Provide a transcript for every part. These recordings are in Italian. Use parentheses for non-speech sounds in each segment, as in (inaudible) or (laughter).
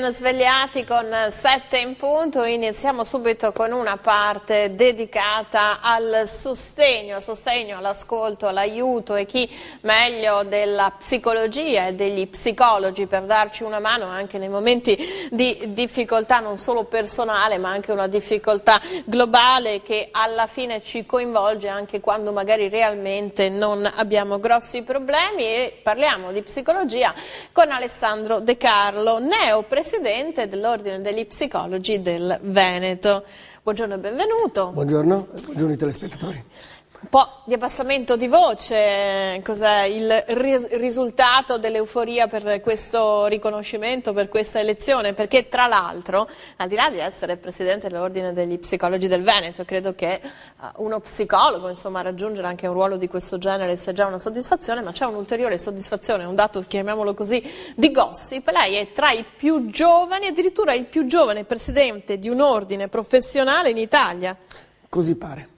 ben svegliati con 7 in punto, iniziamo subito con una parte dedicata al sostegno, sostegno all'ascolto, all'aiuto e chi meglio della psicologia e degli psicologi per darci una mano anche nei momenti di difficoltà non solo personale ma anche una difficoltà globale che alla fine ci coinvolge anche quando magari realmente non abbiamo grossi problemi e parliamo di psicologia con Alessandro De Carlo, neo presidente dell'Ordine degli Psicologi del Veneto. Buongiorno e benvenuto. Buongiorno, buongiorno ai telespettatori un po' di abbassamento di voce, cos'è il ris risultato dell'euforia per questo riconoscimento, per questa elezione? Perché tra l'altro, al di là di essere presidente dell'Ordine degli Psicologi del Veneto, credo che uh, uno psicologo, insomma, raggiungere anche un ruolo di questo genere sia già una soddisfazione, ma c'è un'ulteriore soddisfazione, un dato, chiamiamolo così, di gossip. Lei è tra i più giovani, addirittura il più giovane presidente di un ordine professionale in Italia. Così pare.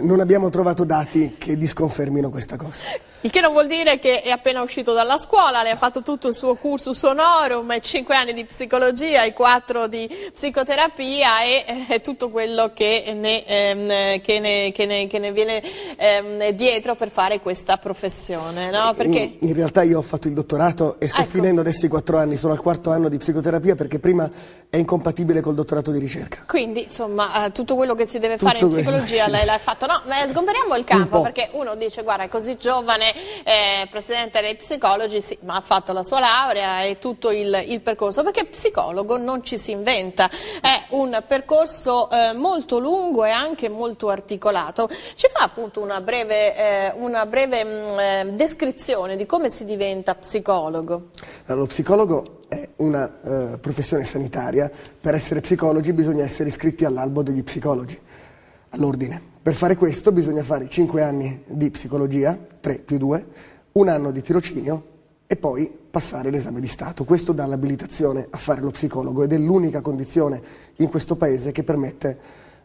Non abbiamo trovato dati che disconfermino questa cosa. Il che non vuol dire che è appena uscito dalla scuola, lei ha fatto tutto il suo cursus honorum, 5 anni di psicologia e 4 di psicoterapia e eh, tutto quello che ne, ehm, che ne, che ne, che ne viene ehm, dietro per fare questa professione. No? Eh, perché... In, in, realtà io ho fatto il dottorato e sto ecco. finendo adesso i 4 anni, sono al quarto anno di psicoterapia perché prima è incompatibile col dottorato di ricerca. Quindi insomma eh, tutto quello che si deve tutto fare in psicologia sì. lei l'ha fatto. No, eh, sgomberiamo il campo Un perché uno dice guarda è così giovane è eh, presidente dei psicologi, sì, ma ha fatto la sua laurea e tutto il, il percorso, perché psicologo non ci si inventa, è un percorso eh, molto lungo e anche molto articolato. Ci fa appunto una breve, eh, una breve mh, mm, eh, descrizione di come si diventa psicologo? Allora, lo psicologo è una eh, professione sanitaria, per essere psicologi bisogna essere iscritti all'albo degli psicologi, all'ordine. Per fare questo bisogna fare 5 anni di psicologia, 3 più 2, un anno di tirocinio e poi passare l'esame di Stato. Questo dà l'abilitazione a fare lo psicologo ed è l'unica condizione in questo Paese che permette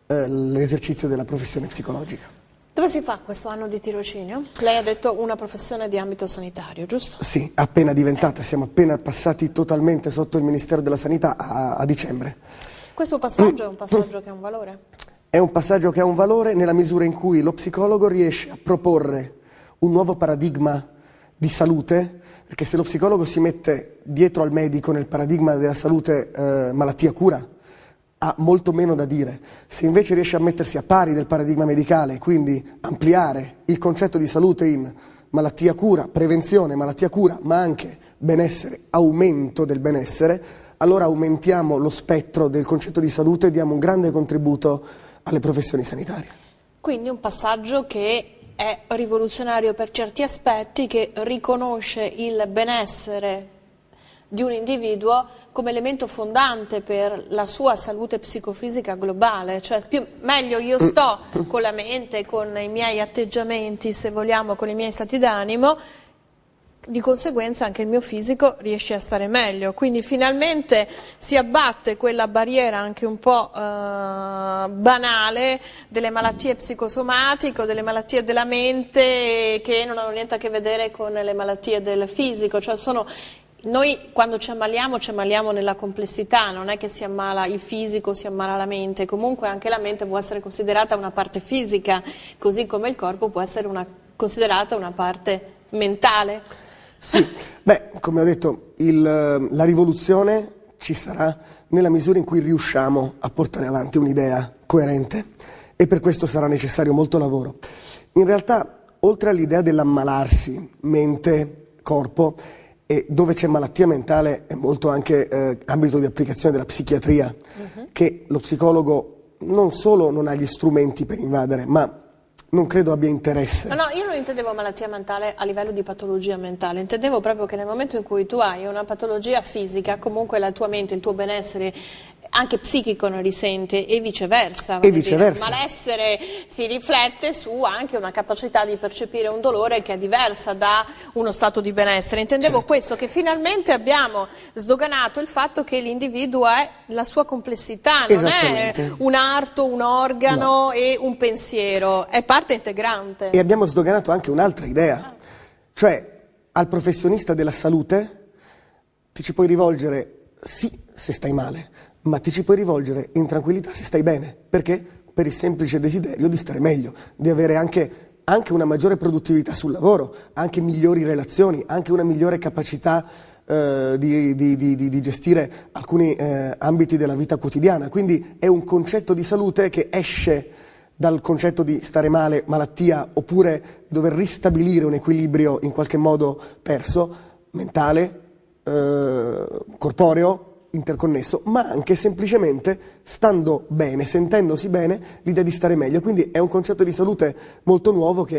eh, l'esercizio della professione psicologica. Dove si fa questo anno di tirocinio? Lei ha detto una professione di ambito sanitario, giusto? Sì, appena diventata, siamo appena passati totalmente sotto il Ministero della Sanità a, a dicembre. Questo passaggio è un passaggio che ha un valore? È un passaggio che ha un valore nella misura in cui lo psicologo riesce a proporre un nuovo paradigma di salute, perché se lo psicologo si mette dietro al medico nel paradigma della salute eh, malattia-cura, ha molto meno da dire. Se invece riesce a mettersi a pari del paradigma medicale, quindi ampliare il concetto di salute in malattia-cura, prevenzione, malattia-cura, ma anche benessere, aumento del benessere, allora aumentiamo lo spettro del concetto di salute e diamo un grande contributo alle professioni sanitarie. Quindi un passaggio che è rivoluzionario per certi aspetti, che riconosce il benessere di un individuo come elemento fondante per la sua salute psicofisica globale, cioè più, meglio io sto con la mente, con i miei atteggiamenti, se vogliamo, con i miei stati d'animo, di conseguenza anche il mio fisico riesce a stare meglio, quindi finalmente si abbatte quella barriera anche un po' eh, banale delle malattie psicosomatiche delle malattie della mente che non hanno niente a che vedere con le malattie del fisico, cioè sono noi quando ci ammaliamo ci ammaliamo nella complessità, non è che si ammala il fisico, si ammala la mente, comunque anche la mente può essere considerata una parte fisica, così come il corpo può essere una, considerata una parte mentale. Sì, beh, come ho detto, il, ehm, la rivoluzione ci sarà nella misura in cui riusciamo a portare avanti un'idea coerente e per questo sarà necessario molto lavoro. In realtà, oltre all'idea dell'ammalarsi mente, corpo, e dove c'è malattia mentale è molto anche eh, ambito di applicazione della psichiatria, uh -huh. che lo psicologo non solo non ha gli strumenti per invadere, ma non credo abbia interesse. No, no, io non intendevo malattia mentale a livello di patologia mentale, intendevo proprio che nel momento in cui tu hai una patologia fisica, comunque la tua mente, il tuo benessere anche psichico non risente e viceversa. E viceversa. Dire, il malessere si riflette su anche una capacità di percepire un dolore che è diversa da uno stato di benessere. Intendevo certo. questo, che finalmente abbiamo sdoganato il fatto che l'individuo è la sua complessità, non è un arto, un organo no. e un pensiero, è parte integrante. E abbiamo sdoganato anche un'altra idea, ah. cioè al professionista della salute ti ci puoi rivolgere sì se stai male, ma ti ci puoi rivolgere in tranquillità se stai bene. Perché? Per il semplice desiderio di stare meglio, di avere anche anche una maggiore produttività sul lavoro, anche migliori relazioni, anche una migliore capacità eh, di, di, di, di, gestire alcuni eh, ambiti della vita quotidiana. Quindi è un concetto di salute che esce dal concetto di stare male, malattia, oppure dover ristabilire un equilibrio in qualche modo perso, mentale, eh, corporeo, interconnesso, ma anche semplicemente stando bene, sentendosi bene, l'idea di stare meglio. Quindi è un concetto di salute molto nuovo che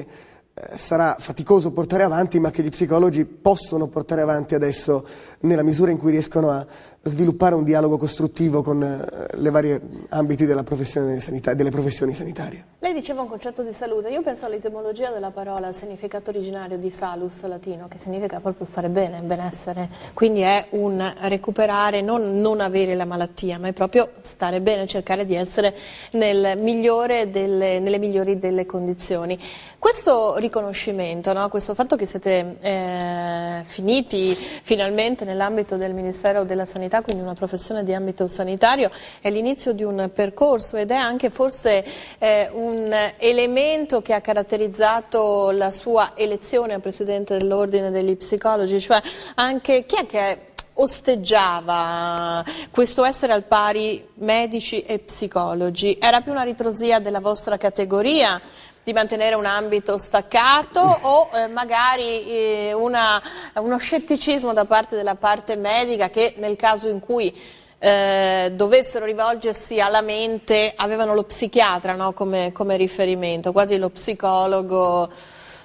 eh, sarà faticoso portare avanti, ma che gli psicologi possono portare avanti adesso nella misura in cui riescono a sviluppare un dialogo costruttivo con eh, le varie ambiti della professione sanità, delle professioni sanitarie. Lei diceva un concetto di salute, io penso all'etimologia della parola, al significato originario di salus latino, che significa proprio stare bene, benessere, quindi è un recuperare, non, non avere la malattia, ma è proprio stare bene, cercare di essere nel migliore delle, nelle migliori delle condizioni. Questo riconoscimento, no? questo fatto che siete eh, finiti finalmente nell'ambito del Ministero della Sanità, sanità, quindi una professione di ambito sanitario, è l'inizio di un percorso ed è anche forse eh, un elemento che ha caratterizzato la sua elezione a Presidente dell'Ordine degli Psicologi, cioè anche chi è che osteggiava questo essere al pari medici e psicologi? Era più una ritrosia della vostra categoria? di mantenere un ambito staccato o eh, magari eh, una, uno scetticismo da parte della parte medica che nel caso in cui eh, dovessero rivolgersi alla mente avevano lo psichiatra no? come, come riferimento, quasi lo psicologo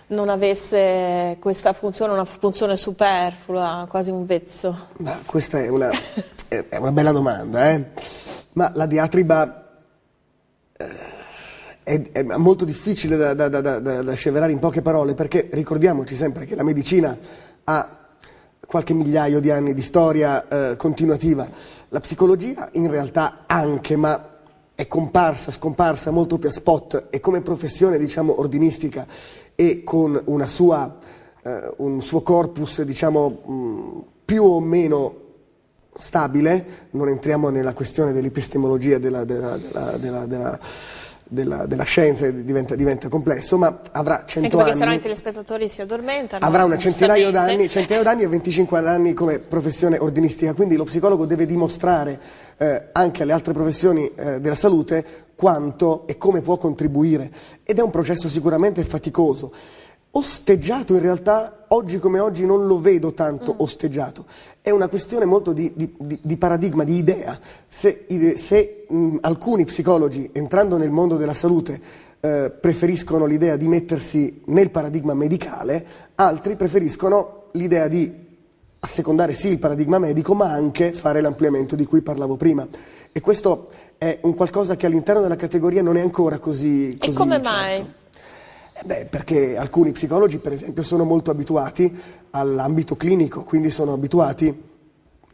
non avesse questa funzione, una funzione superflua, quasi un vezzo? Ma questa è una, è una bella domanda, eh? ma la diatriba eh, è, è molto difficile da, da, da, da, sceverare in poche parole perché ricordiamoci sempre che la medicina ha qualche migliaio di anni di storia eh, continuativa, la psicologia in realtà anche, ma è comparsa, scomparsa molto più a spot e come professione diciamo ordinistica e con sua, eh, un suo corpus diciamo mh, mm, più o meno stabile, non entriamo nella questione dell'epistemologia della, della, della, della della, della scienza diventa, diventa, complesso, ma avrà 100 anni. Sennò i telespettatori si addormentano. Avrà una centinaio d'anni, centinaio d'anni e 25 anni come professione ordinistica, quindi lo psicologo deve dimostrare eh, anche alle altre professioni eh, della salute quanto e come può contribuire ed è un processo sicuramente faticoso osteggiato in realtà oggi come oggi non lo vedo tanto mm. osteggiato è una questione molto di, di, di paradigma, di idea se, se mh, mm, alcuni psicologi entrando nel mondo della salute eh, preferiscono l'idea di mettersi nel paradigma medicale altri preferiscono l'idea di assecondare sì il paradigma medico ma anche fare l'ampliamento di cui parlavo prima e questo è un qualcosa che all'interno della categoria non è ancora così, così e come certo. mai? Eh beh, perché alcuni psicologi, per esempio, sono molto abituati all'ambito clinico, quindi sono abituati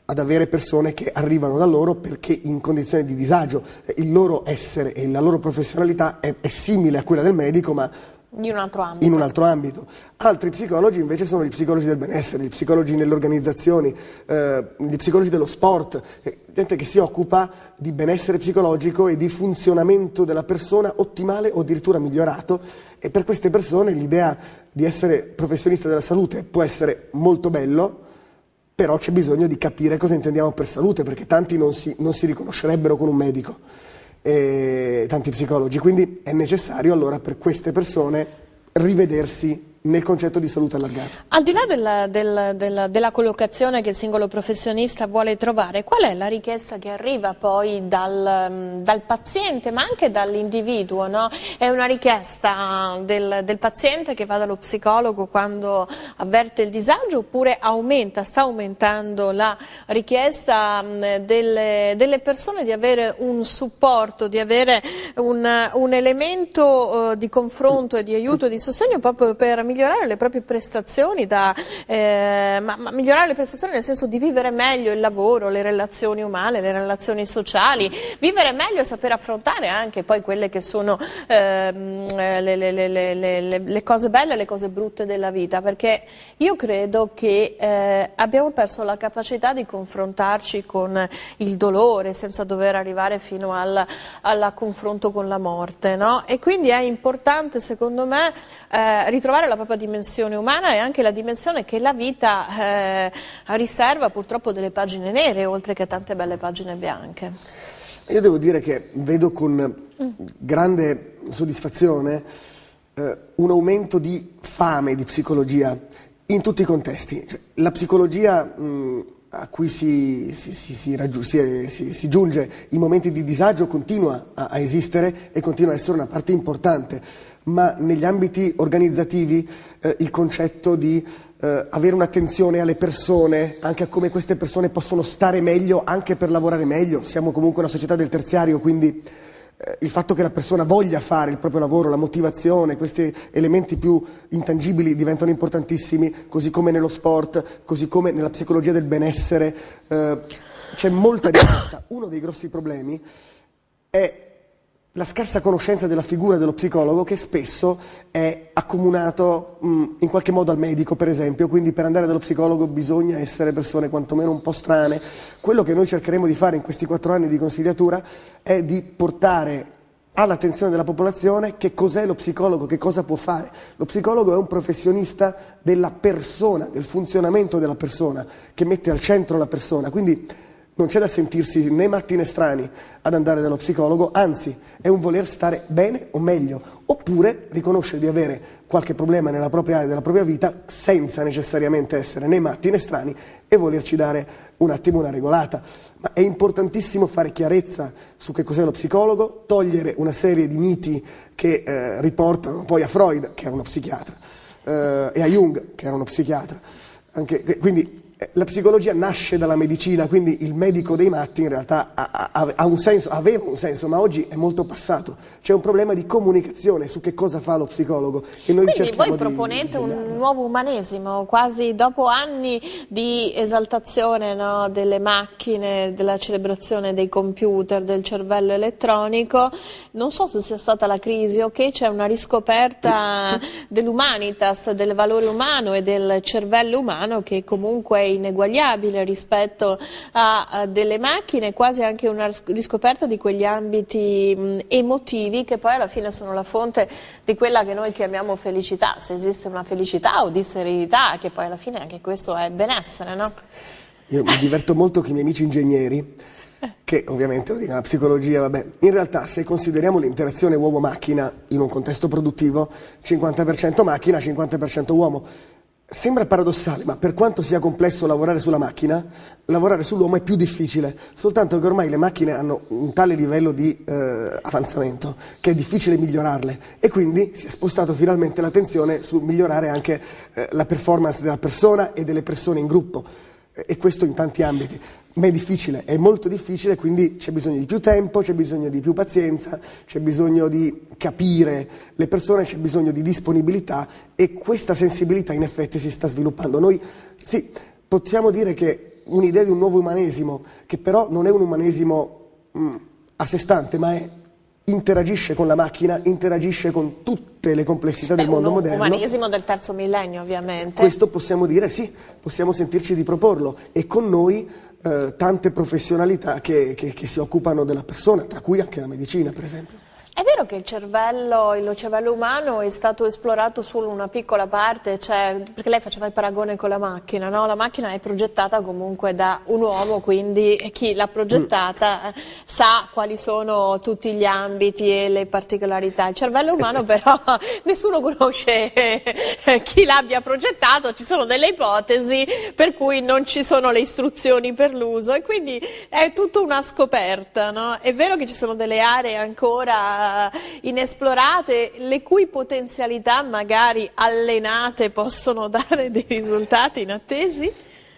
ad avere persone che arrivano da loro perché in condizioni di disagio. Il loro essere e la loro professionalità è, è simile a quella del medico, ma in un altro ambito. In un altro ambito. Altri psicologi invece sono gli psicologi del benessere, gli psicologi nelle organizzazioni, eh, gli psicologi dello sport, eh, gente che si occupa di benessere psicologico e di funzionamento della persona ottimale o addirittura migliorato e per queste persone l'idea di essere professionista della salute può essere molto bello, però c'è bisogno di capire cosa intendiamo per salute, perché tanti non si, non si riconoscerebbero con un medico e tanti psicologi. Quindi è necessario allora per queste persone rivedersi nel concetto di salute allargata. Al di là della, della, della, della, collocazione che il singolo professionista vuole trovare, qual è la richiesta che arriva poi dal, mm, dal paziente ma anche dall'individuo? No? È una richiesta del, del, paziente che va dallo psicologo quando avverte il disagio oppure aumenta, sta aumentando la richiesta mm, delle, delle persone di avere un supporto, di avere un, un elemento eh, di confronto e di aiuto e di sostegno proprio per migliorare migliorare le proprie prestazioni, da, eh, ma, ma migliorare le prestazioni nel senso di vivere meglio il lavoro, le relazioni umane, le relazioni sociali, vivere meglio e saper affrontare anche poi quelle che sono ehm, eh, le, le, le, le, cose belle e le cose brutte della vita, perché io credo che eh, abbiamo perso la capacità di confrontarci con il dolore senza dover arrivare fino al, al confronto con la morte no? e quindi è importante secondo me eh, ritrovare la propria dimensione umana e anche la dimensione che la vita eh, riserva purtroppo delle pagine nere, oltre che tante belle pagine bianche. Io devo dire che vedo con mm. grande soddisfazione eh, un aumento di fame, di psicologia, in tutti i contesti. Cioè, la psicologia... Mh, mm, a cui si, si, si, si, giunge in momenti di disagio continua a, a esistere e continua a essere una parte importante ma negli ambiti organizzativi eh, il concetto di eh, avere un'attenzione alle persone, anche a come queste persone possono stare meglio, anche per lavorare meglio. Siamo comunque una società del terziario, quindi eh, il fatto che la persona voglia fare il proprio lavoro, la motivazione, questi elementi più intangibili diventano importantissimi, così come nello sport, così come nella psicologia del benessere. Eh, c'è molta richiesta. Uno dei grossi problemi è la scarsa conoscenza della figura dello psicologo che spesso è accomunato mh, mm, in qualche modo al medico, per esempio, quindi per andare dallo psicologo bisogna essere persone quantomeno un po' strane. Quello che noi cercheremo di fare in questi quattro anni di consigliatura è di portare all'attenzione della popolazione che cos'è lo psicologo, che cosa può fare. Lo psicologo è un professionista della persona, del funzionamento della persona, che mette al centro la persona. Quindi non c'è da sentirsi né matti né strani ad andare dallo psicologo, anzi è un voler stare bene o meglio, oppure riconoscere di avere qualche problema nella propria area della propria vita senza necessariamente essere né matti né strani e volerci dare un attimo una regolata. Ma è importantissimo fare chiarezza su che cos'è lo psicologo, togliere una serie di miti che eh, riportano poi a Freud, che era uno psichiatra, eh, e a Jung, che era uno psichiatra. Anche, quindi la psicologia nasce dalla medicina, quindi il medico dei matti in realtà ha, ha, ha un senso, aveva un senso, ma oggi è molto passato. C'è un problema di comunicazione su che cosa fa lo psicologo. quindi voi proponete di, di un nuovo umanesimo, quasi dopo anni di esaltazione no, delle macchine, della celebrazione dei computer, del cervello elettronico, non so se sia stata la crisi o okay, che c'è una riscoperta (coughs) dell'umanitas, del valore umano e del cervello umano che comunque ineguagliabile rispetto a, a delle macchine, quasi anche una riscoperta di quegli ambiti mh, emotivi che poi alla fine sono la fonte di quella che noi chiamiamo felicità, se esiste una felicità o di serenità, che poi alla fine anche questo è benessere, no? Io mi diverto molto con i miei amici ingegneri, che ovviamente lo dicono la psicologia, vabbè. In realtà se consideriamo l'interazione uomo-macchina in un contesto produttivo, 50% macchina, 50% uomo. Sembra paradossale, ma per quanto sia complesso lavorare sulla macchina, lavorare sull'uomo è più difficile, soltanto che ormai le macchine hanno un tale livello di eh, avanzamento che è difficile migliorarle e quindi si è spostato finalmente l'attenzione su migliorare anche eh, la performance della persona e delle persone in gruppo e questo in tanti ambiti, ma è difficile, è molto difficile, quindi c'è bisogno di più tempo, c'è bisogno di più pazienza, c'è bisogno di capire le persone, c'è bisogno di disponibilità e questa sensibilità in effetti si sta sviluppando. Noi sì, possiamo dire che un'idea di un nuovo umanesimo, che però non è un umanesimo mh, a sé stante, ma è interagisce con la macchina, interagisce con tutte le complessità Beh, del mondo moderno. umanesimo del terzo millennio ovviamente. Questo possiamo dire sì, possiamo sentirci di proporlo e con noi eh, tante professionalità che, che, che si occupano della persona, tra cui anche la medicina per esempio. È vero che il cervello, lo cervello umano è stato esplorato solo una piccola parte, cioè, perché lei faceva il paragone con la macchina, no? la macchina è progettata comunque da un uomo, quindi chi l'ha progettata sa quali sono tutti gli ambiti e le particolarità. Il cervello umano (laughs) però nessuno conosce chi l'abbia progettato, ci sono delle ipotesi per cui non ci sono le istruzioni per l'uso e quindi è tutta una scoperta. No? È vero che ci sono delle aree ancora inesplorate, le cui potenzialità magari allenate possono dare dei risultati inattesi?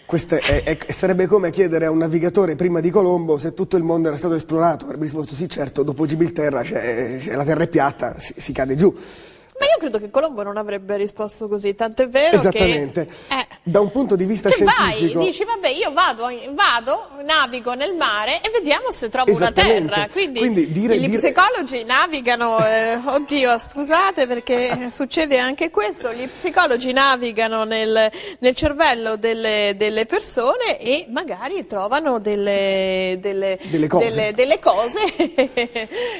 È, è, eh, eh, sarebbe come chiedere a un navigatore prima di Colombo se tutto il mondo era stato esplorato, avrebbe risposto sì certo, dopo Gibilterra c'è, la terra è piatta, si, si, cade giù. Ma io credo che Colombo non avrebbe risposto così, tant'è vero Esattamente. che... Eh da un punto di vista che scientifico... vai, dici vabbè io vado, vado, navigo nel mare e vediamo se trovo una terra. Quindi, Quindi dire, gli dire... psicologi navigano, eh, oddio scusate perché succede anche questo, gli psicologi navigano nel, nel cervello delle, delle, persone e magari trovano delle, delle, delle cose, cose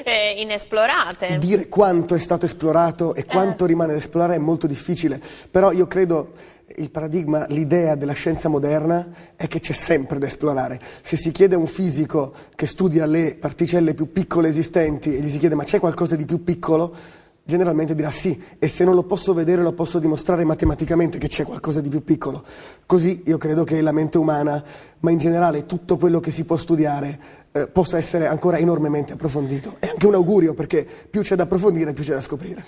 (laughs) eh, inesplorate. Dire quanto è stato esplorato e quanto eh. rimane da esplorare è molto difficile, però io credo il paradigma, l'idea della scienza moderna è che c'è sempre da esplorare. Se si chiede a un fisico che studia le particelle più piccole esistenti e gli si chiede ma c'è qualcosa di più piccolo, generalmente dirà sì e se non lo posso vedere lo posso dimostrare matematicamente che c'è qualcosa di più piccolo. Così io credo che la mente umana, ma in generale tutto quello che si può studiare, eh, possa essere ancora enormemente approfondito. È anche un augurio perché più c'è da approfondire, più c'è da scoprire.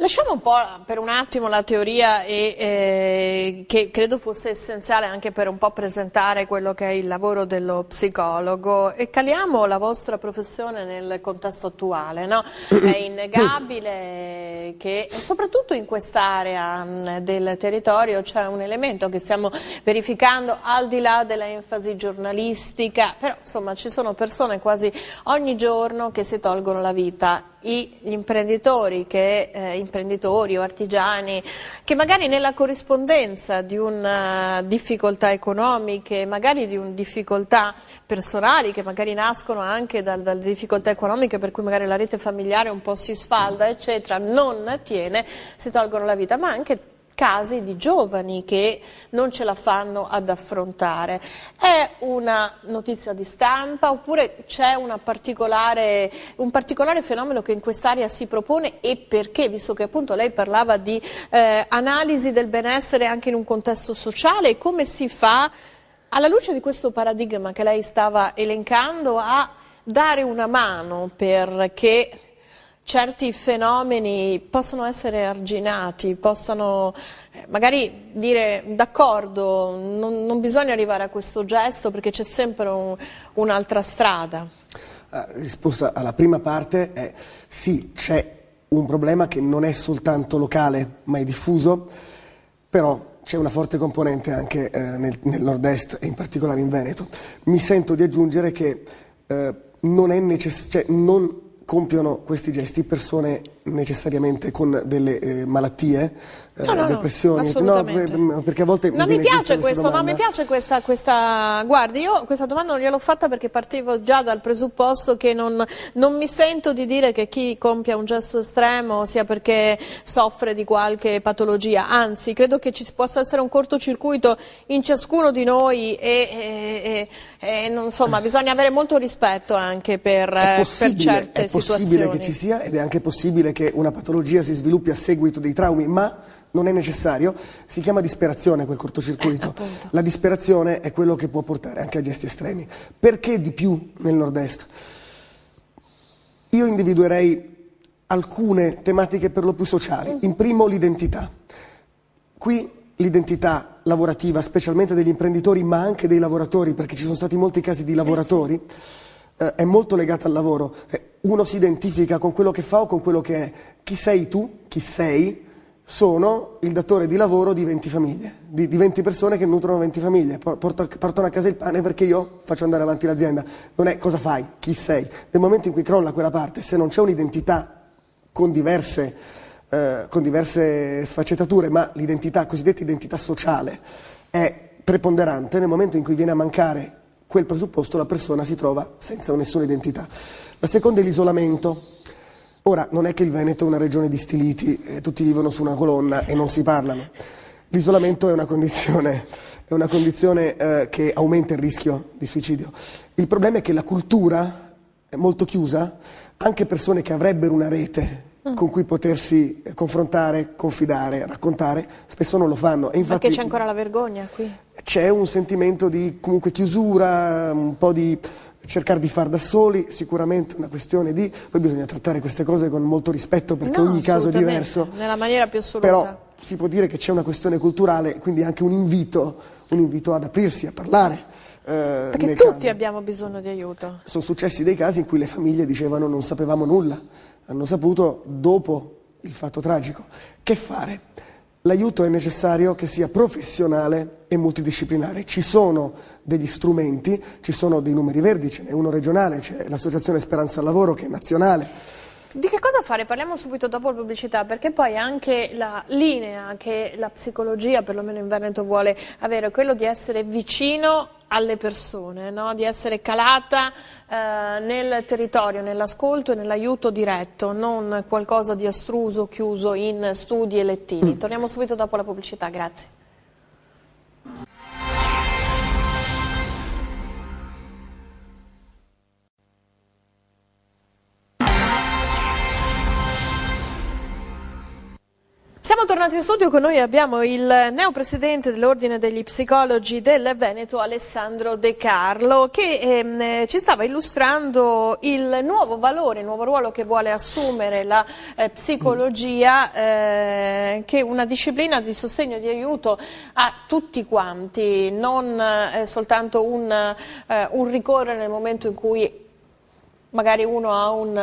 Lasciamo un po' per un attimo la teoria e, eh, che credo fosse essenziale anche per un po' presentare quello che è il lavoro dello psicologo e caliamo la vostra professione nel contesto attuale. No? È innegabile che soprattutto in quest'area mm, del territorio c'è un elemento che stiamo verificando al di là della enfasi giornalistica, però insomma ci sono persone quasi ogni giorno che si tolgono la vita gli imprenditori, che, eh, imprenditori, o artigiani che magari nella corrispondenza di una eh, difficoltà economiche, magari di un difficoltà personali che magari nascono anche dalle dal difficoltà economiche per cui magari la rete familiare un po' si sfalda eccetera, non tiene, si tolgono la vita, ma anche casi di giovani che non ce la fanno ad affrontare. È una notizia di stampa oppure c'è particolare, un particolare fenomeno che in quest'area si propone e perché, visto che appunto lei parlava di eh, analisi del benessere anche in un contesto sociale come si fa alla luce di questo paradigma che lei stava elencando a dare una mano perché certi fenomeni possono essere arginati, possono eh, magari dire d'accordo, non, non, bisogna arrivare a questo gesto perché c'è sempre un'altra strada? La risposta alla prima parte è sì, c'è un problema che non è soltanto locale ma è diffuso, però c'è una forte componente anche eh, nel, nel nord-est e in particolare in Veneto. Mi sento di aggiungere che eh, non è necessario, cioè compiono questi gesti persone necessariamente con delle eh, malattie, eh, no, no, depressioni. No, perché a volte non mi piace questo, ma mi piace questa, questa, Guardi, io questa domanda non gliel'ho fatta perché partivo già dal presupposto che non, non, mi sento di dire che chi compia un gesto estremo sia perché soffre di qualche patologia. Anzi, credo che ci possa essere un cortocircuito in ciascuno di noi e, e, e, e insomma, eh. bisogna avere molto rispetto anche per, per certe situazioni. È possibile che ci sia ed è anche possibile che una patologia si sviluppi a seguito dei traumi, ma non è necessario, si chiama disperazione quel cortocircuito. Eh, la disperazione è quello che può portare anche a gesti estremi. Perché di più nel nord-est? Io individuerei alcune tematiche per lo più sociali. Mm. In primo l'identità. Qui l'identità lavorativa, specialmente degli imprenditori, ma anche dei lavoratori, perché ci sono stati molti casi di eh, lavoratori, eh, è molto legata al lavoro. Eh, uno si identifica con quello che fa o con quello che è. Chi sei tu? Chi sei? sono il datore di lavoro di 20 famiglie, di, di 20 persone che nutrono 20 famiglie, porto, portano a casa il pane perché io faccio andare avanti l'azienda. Non è cosa fai, chi sei. Nel momento in cui crolla quella parte, se non c'è un'identità con diverse, eh, con diverse sfaccettature, ma l'identità, cosiddetta identità sociale, è preponderante, nel momento in cui viene a mancare quel presupposto la persona si trova senza nessuna identità. La seconda è l'isolamento Ora, non è che il Veneto è una regione di stiliti, eh, tutti vivono su una colonna e non si parlano. L'isolamento è una condizione, è una condizione eh, che aumenta il rischio di suicidio. Il problema è che la cultura è molto chiusa, anche persone che avrebbero una rete mm. con cui potersi confrontare, confidare, raccontare, spesso non lo fanno. E infatti, Perché c'è ancora la vergogna qui? C'è un sentimento di comunque chiusura, un po' di cercare di far da soli, sicuramente una questione di... Poi bisogna trattare queste cose con molto rispetto perché no, ogni caso è diverso. Nella maniera più assoluta. Però si può dire che c'è una questione culturale, quindi anche un invito, un invito ad aprirsi, a parlare. Eh, perché tutti casi. abbiamo bisogno di aiuto. Sono successi dei casi in cui le famiglie dicevano non sapevamo nulla, hanno saputo dopo il fatto tragico. Che fare? l'aiuto è necessario che sia professionale e multidisciplinare. Ci sono degli strumenti, ci sono dei numeri verdi, ce n'è uno regionale, c'è l'Associazione Speranza al Lavoro che è nazionale di che cosa fare? Parliamo subito dopo la pubblicità, perché poi anche la linea che la psicologia, perlomeno in Veneto, vuole avere, è quello di essere vicino alle persone, no? di essere calata eh, nel territorio, nell'ascolto e nell'aiuto diretto, non qualcosa di astruso, chiuso in studi e lettini. Mm. Torniamo subito dopo la pubblicità, grazie. Siamo tornati in studio, con noi abbiamo il neopresidente dell'Ordine degli Psicologi del Veneto, Alessandro De Carlo, che ehm, ci stava illustrando il nuovo valore, il nuovo ruolo che vuole assumere la eh, psicologia, eh, che è una disciplina di sostegno e di aiuto a tutti quanti, non eh, soltanto un, eh, un ricorrere nel momento in cui magari uno ha un,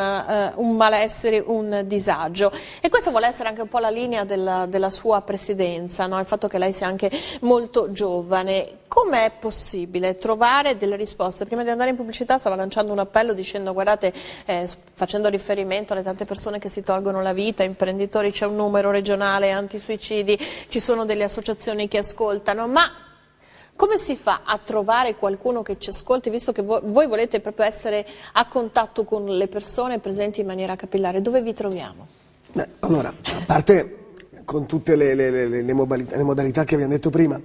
uh, un, malessere, un disagio e questa vuole essere anche un po' la linea della, della sua presidenza, no? il fatto che lei sia anche molto giovane. Com'è possibile trovare delle risposte? Prima di andare in pubblicità stava lanciando un appello dicendo guardate, eh, facendo riferimento alle tante persone che si tolgono la vita, imprenditori, c'è un numero regionale, antisuicidi, ci sono delle associazioni che ascoltano, ma come si fa a trovare qualcuno che ci ascolti, visto che voi, voi volete proprio essere a contatto con le persone presenti in maniera capillare? Dove vi troviamo? Beh, allora, a parte con tutte le, le, le, le, modalità, che abbiamo detto prima.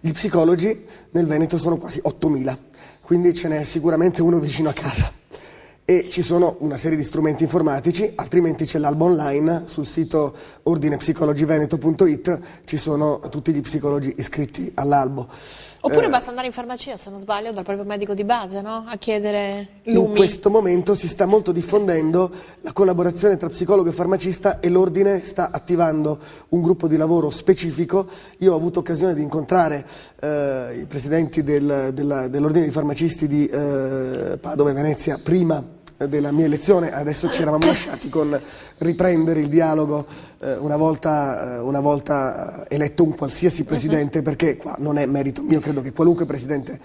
Gli psicologi nel Veneto sono quasi 8.000, quindi ce n'è sicuramente uno vicino a casa e ci sono una serie di strumenti informatici, altrimenti c'è l'albo online sul sito ordinepsicologiveneto.it, ci sono tutti gli psicologi iscritti all'albo. Oppure eh, basta andare in farmacia, se non sbaglio, dal proprio medico di base, no? A chiedere lumi. In questo momento si sta molto diffondendo la collaborazione tra psicologo e farmacista e l'ordine sta attivando un gruppo di lavoro specifico. Io ho avuto occasione di incontrare eh, i presidenti del, dell'ordine dei farmacisti di eh, Padova e Venezia prima della mia lezione, adesso ci eravamo lasciati con riprendere il dialogo eh, una, volta, eh, una, volta, eletto un qualsiasi presidente, perché qua non è merito mio, credo che qualunque presidente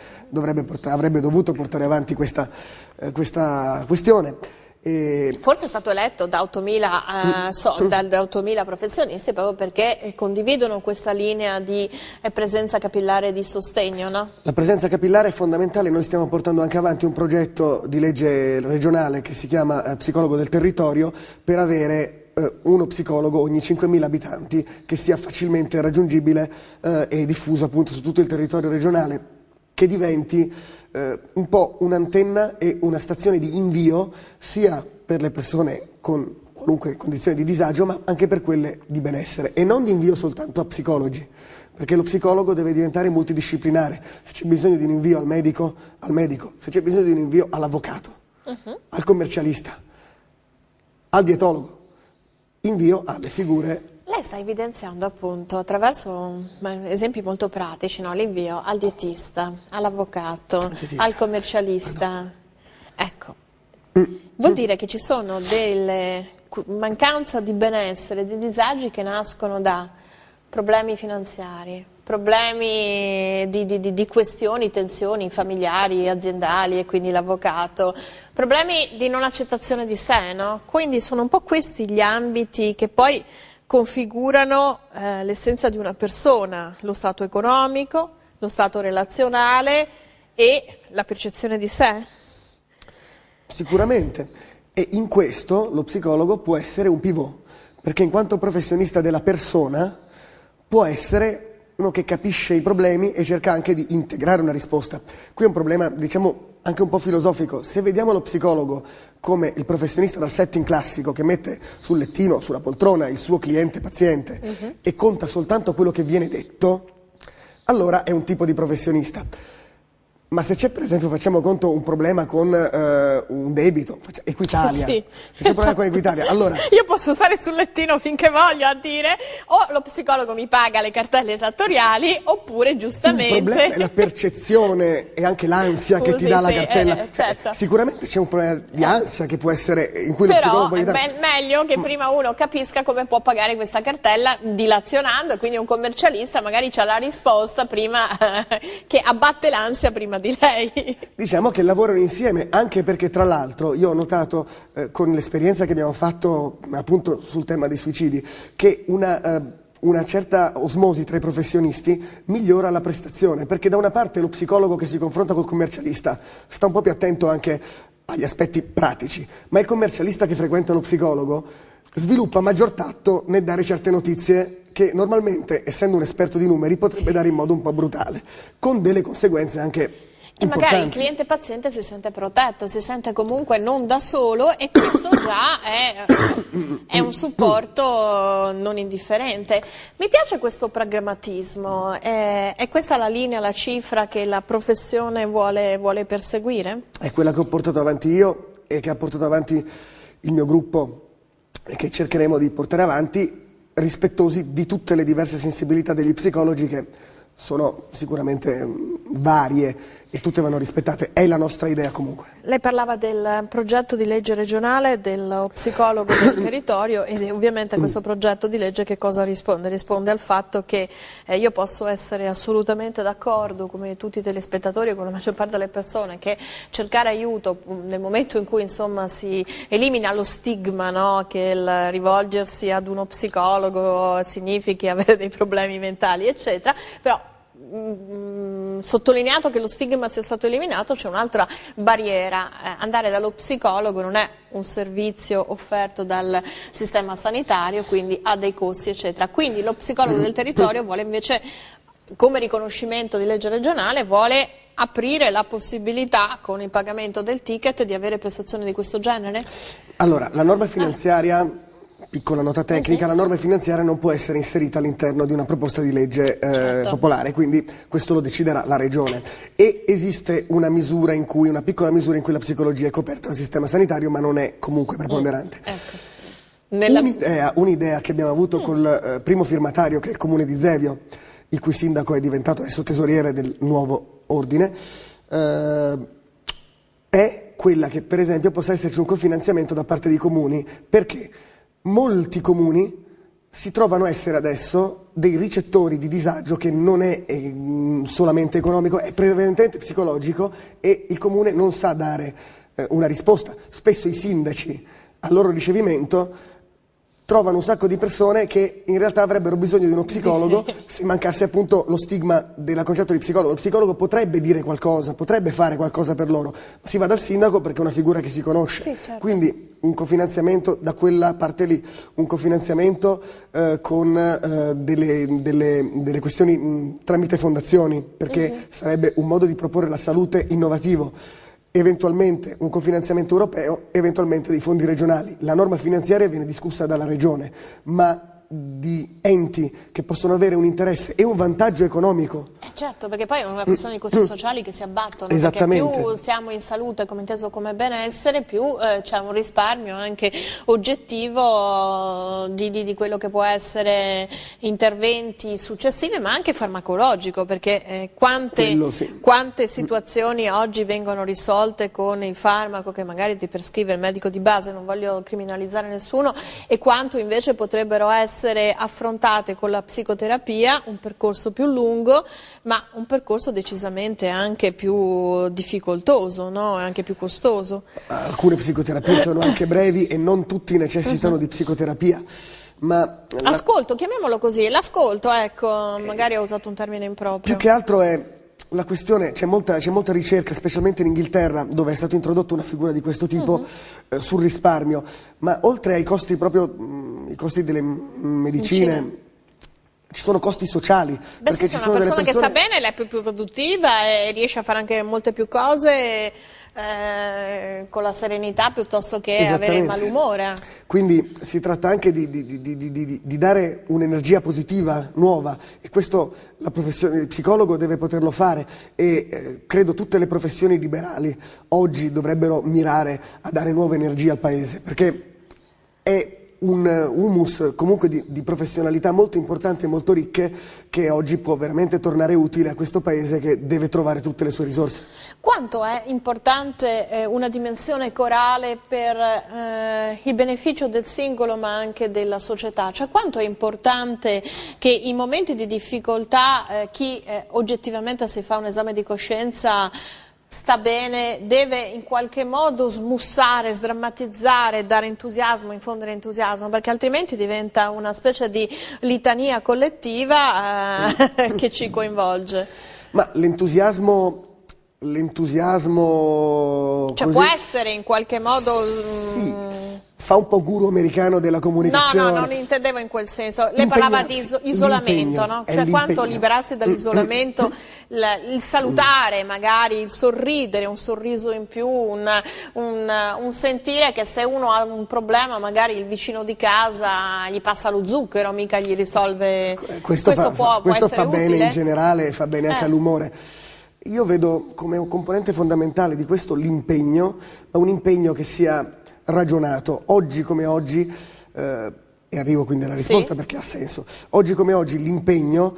portare, avrebbe dovuto portare avanti questa, eh, questa questione. E... Forse è stato eletto da 8.000, eh, mm. so, mm. da, da 8.000 professionisti proprio perché eh, condividono questa linea di eh, presenza capillare e di sostegno, no? La presenza capillare è fondamentale, noi stiamo portando anche avanti un progetto di legge regionale che si chiama eh, Psicologo del Territorio per avere eh, uno psicologo ogni 5.000 abitanti che sia facilmente raggiungibile eh, e diffuso appunto su tutto il territorio regionale che diventi eh, un po' un'antenna e una stazione di invio sia per le persone con qualunque condizione di disagio, ma anche per quelle di benessere e non di invio soltanto a psicologi perché lo psicologo deve diventare multidisciplinare. Se c'è bisogno di un invio al medico, al medico. Se c'è bisogno di un invio all'avvocato, uh-huh. al commercialista, al dietologo, invio alle figure lei sta evidenziando appunto attraverso esempi molto pratici no? l'invio al dietista, all'avvocato, al commercialista. No. Ecco, mm. vuol dire che ci sono delle mancanze di benessere, dei disagi che nascono da problemi finanziari, problemi di, di, di, questioni, tensioni familiari, aziendali e quindi l'avvocato, problemi di non accettazione di sé, no? Quindi sono un po' questi gli ambiti che poi configurano eh, l'essenza di una persona, lo stato economico, lo stato relazionale e la percezione di sé. Sicuramente. E in questo lo psicologo può essere un pivot, perché in quanto professionista della persona può essere uno che capisce i problemi e cerca anche di integrare una risposta. Qui è un problema, diciamo, anche un po' filosofico, se vediamo lo psicologo come il professionista dal setting classico che mette sul lettino, sulla poltrona il suo cliente paziente uh mhm. -huh. e conta soltanto quello che viene detto, allora è un tipo di professionista. Ma se c'è per esempio, facciamo conto, un problema con eh, un debito, Equitalia, (laughs) sì, c'è un esatto. Equitalia. Allora, (laughs) Io posso stare sul lettino finché voglio a dire o lo psicologo mi paga le cartelle esattoriali oppure giustamente... Il problema è la percezione e anche l'ansia che ti dà sì, la cartella. Eh, cioè, certo. sicuramente c'è un problema di ansia che può essere in cui Però, lo psicologo può aiutare. Però è meglio che prima uno capisca come può pagare questa cartella dilazionando e quindi un commercialista magari ha la risposta prima (laughs) che abbatte l'ansia prima di lei. (laughs) Diciamo che lavorano insieme, anche perché tra l'altro io ho notato eh, con l'esperienza che abbiamo fatto appunto sul tema dei suicidi, che una... Eh, una certa osmosi tra i professionisti migliora la prestazione, perché da una parte lo psicologo che si confronta col commercialista sta un po' più attento anche agli aspetti pratici, ma il commercialista che frequenta lo psicologo sviluppa maggior tatto nel dare certe notizie che normalmente, essendo un esperto di numeri, potrebbe dare in modo un po' brutale, con delle conseguenze anche e magari il cliente paziente si sente protetto, si sente comunque non da solo e questo già è, è un supporto non indifferente. Mi piace questo pragmatismo, è, è, questa la linea, la cifra che la professione vuole, vuole perseguire? È quella che ho portato avanti io e che ha portato avanti il mio gruppo e che cercheremo di portare avanti rispettosi di tutte le diverse sensibilità degli psicologi che sono sicuramente varie e tutte vanno rispettate, è la nostra idea comunque. Lei parlava del progetto di legge regionale, dello psicologo del (coughs) territorio e ovviamente mm. questo progetto di legge che cosa risponde? Risponde al fatto che eh, io posso essere assolutamente d'accordo come tutti i telespettatori e con la maggior parte delle persone che cercare aiuto mm, nel momento in cui insomma, si elimina lo stigma no? che il rivolgersi ad uno psicologo significhi avere dei problemi mentali eccetera, però Mm, sottolineato che lo stigma sia stato eliminato c'è un'altra barriera, eh, andare dallo psicologo non è un servizio offerto dal sistema sanitario, quindi ha dei costi eccetera. Quindi lo psicologo del territorio vuole invece, come riconoscimento di legge regionale, vuole aprire la possibilità con il pagamento del ticket di avere prestazioni di questo genere? Allora, la norma finanziaria Piccola nota tecnica, la norma finanziaria non può essere inserita all'interno di una proposta di legge eh, certo. popolare, quindi questo lo deciderà la Regione. E esiste una misura in cui, una piccola misura in cui la psicologia è coperta dal sistema sanitario, ma non è comunque mm, preponderante. Mm. Ecco. Nella... Un'idea, un che abbiamo avuto mm. col eh, primo firmatario, che è il comune di Zevio, il cui sindaco è diventato adesso tesoriere del nuovo ordine, eh, è quella che per esempio possa esserci un cofinanziamento da parte dei comuni. Perché? molti comuni si trovano a essere adesso dei ricettori di disagio che non è eh, solamente economico, è prevalentemente psicologico e il comune non sa dare eh, una risposta. Spesso i sindaci al loro ricevimento trovano un sacco di persone che in realtà avrebbero bisogno di uno psicologo (laughs) se mancasse appunto lo stigma del concetto di psicologo. Lo psicologo potrebbe dire qualcosa, potrebbe fare qualcosa per loro, si va dal sindaco perché è una figura che si conosce. Sì, certo. Quindi un cofinanziamento da quella parte lì, un cofinanziamento eh, con eh, delle, delle, delle, questioni mh, tramite fondazioni, perché uh mhm. -huh. sarebbe un modo di proporre la salute innovativo eventualmente un cofinanziamento europeo, eventualmente dei fondi regionali. La norma finanziaria viene discussa dalla Regione, ma di enti che possono avere un interesse e un vantaggio economico. Eh certo, perché poi è una questione di costi mm. sociali che si abbattono, Esattamente. perché più siamo in salute come inteso come benessere, più eh, c'è un risparmio anche oggettivo eh, di, di, di, quello che può essere interventi successivi, ma anche farmacologico, perché eh, quante, quello, sì. quante situazioni oggi vengono risolte con il farmaco che magari ti prescrive il medico di base, non voglio criminalizzare nessuno, e quanto invece potrebbero essere essere affrontate con la psicoterapia, un percorso più lungo, ma un percorso decisamente anche più difficoltoso, no? anche più costoso. Alcune psicoterapie (laughs) sono anche brevi e non tutti necessitano di psicoterapia. Ma ascolto, chiamiamolo così, l'ascolto, ecco, magari eh, ho usato un termine improprio. Più che altro è la questione, c'è molta, molta, ricerca, specialmente in Inghilterra, dove è stata introdotta una figura di questo tipo uh mhm. -huh. eh, sul risparmio, ma oltre ai costi proprio, mh, mm, i costi delle medicine, Medicina ci sono costi sociali. Beh, sì, se una persona persone... che sta bene, lei è più, più produttiva e riesce a fare anche molte più cose. E eh, con la serenità piuttosto che avere malumore. Quindi si tratta anche di, di, di, di dare un'energia positiva, nuova, e questo il psicologo deve poterlo fare e eh, credo tutte le professioni liberali oggi dovrebbero mirare a dare nuova energia al Paese, perché è un eh, humus comunque di, di, professionalità molto importanti e molto ricche che oggi può veramente tornare utile a questo paese che deve trovare tutte le sue risorse. Quanto è importante eh, una dimensione corale per eh, il beneficio del singolo ma anche della società? Cioè, quanto è importante che in momenti di difficoltà eh, chi eh, oggettivamente si fa un esame di coscienza sta bene, deve in qualche modo smussare, sdrammatizzare, dare entusiasmo, infondere entusiasmo, perché altrimenti diventa una specie di litania collettiva eh, che ci coinvolge. (laughs) Ma l'entusiasmo l'entusiasmo... Cioè così... può essere in qualche modo... Sì, mm, fa un po' guru americano della comunicazione. No, no, non intendevo in quel senso. Lei parlava di is isolamento, no? Cioè quanto liberarsi dall'isolamento, (laughs) il salutare magari, il sorridere, un sorriso in più, un, un, un, sentire che se uno ha un problema magari il vicino di casa gli passa lo zucchero, mica gli risolve... Ecco, eh, questo, questo fa, può, questo può fa bene utile. in generale, fa bene eh. anche all'umore. Io vedo come un componente fondamentale di questo l'impegno, ma un impegno che sia ragionato. Oggi come oggi, eh, e arrivo quindi alla risposta sì. perché ha senso, oggi come oggi l'impegno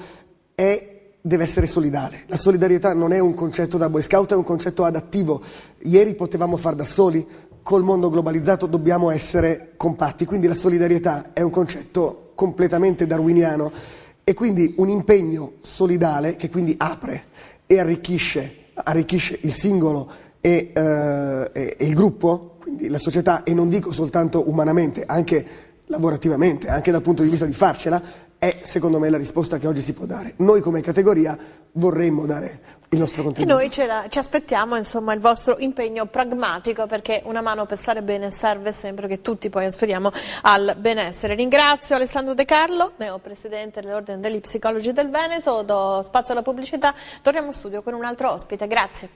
è deve essere solidale. La solidarietà non è un concetto da Boy Scout, è un concetto adattivo. Ieri potevamo far da soli, col mondo globalizzato dobbiamo essere compatti, quindi la solidarietà è un concetto completamente darwiniano e quindi un impegno solidale che quindi apre e arricchisce, arricchisce il singolo e, eh, e, e il gruppo quindi la società, e non dico soltanto umanamente, anche lavorativamente, anche dal punto di vista di farcela, è secondo me la risposta che oggi si può dare. Noi come categoria vorremmo dare il nostro contributo. E noi la, ci aspettiamo insomma, il vostro impegno pragmatico perché una mano per stare bene serve sempre che tutti poi aspiriamo al benessere. Ringrazio Alessandro De Carlo, neopresidente dell'Ordine degli Psicologi del Veneto, do spazio alla pubblicità, torniamo in studio con un altro ospite. Grazie.